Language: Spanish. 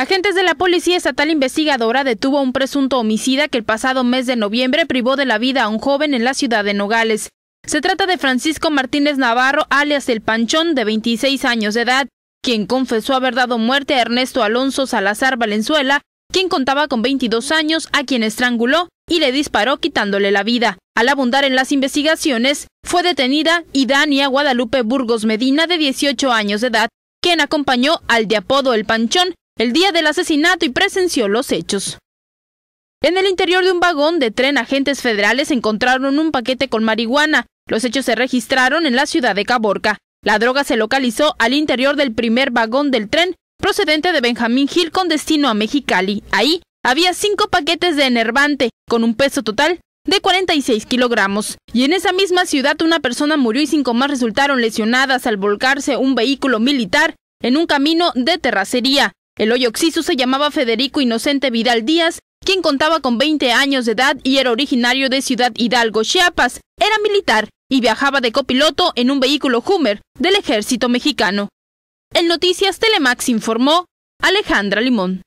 Agentes de la Policía Estatal Investigadora detuvo a un presunto homicida que el pasado mes de noviembre privó de la vida a un joven en la ciudad de Nogales. Se trata de Francisco Martínez Navarro, alias El Panchón, de 26 años de edad, quien confesó haber dado muerte a Ernesto Alonso Salazar Valenzuela, quien contaba con 22 años, a quien estranguló y le disparó quitándole la vida. Al abundar en las investigaciones, fue detenida Idania Guadalupe Burgos Medina, de 18 años de edad, quien acompañó al de apodo El Panchón, el día del asesinato y presenció los hechos. En el interior de un vagón de tren, agentes federales encontraron un paquete con marihuana. Los hechos se registraron en la ciudad de Caborca. La droga se localizó al interior del primer vagón del tren, procedente de Benjamín Gil con destino a Mexicali. Ahí había cinco paquetes de enervante, con un peso total de 46 kilogramos. Y en esa misma ciudad una persona murió y cinco más resultaron lesionadas al volcarse un vehículo militar en un camino de terracería. El hoyo Oxiso se llamaba Federico Inocente Vidal Díaz, quien contaba con 20 años de edad y era originario de Ciudad Hidalgo, Chiapas. Era militar y viajaba de copiloto en un vehículo Hummer del ejército mexicano. En Noticias Telemax informó Alejandra Limón.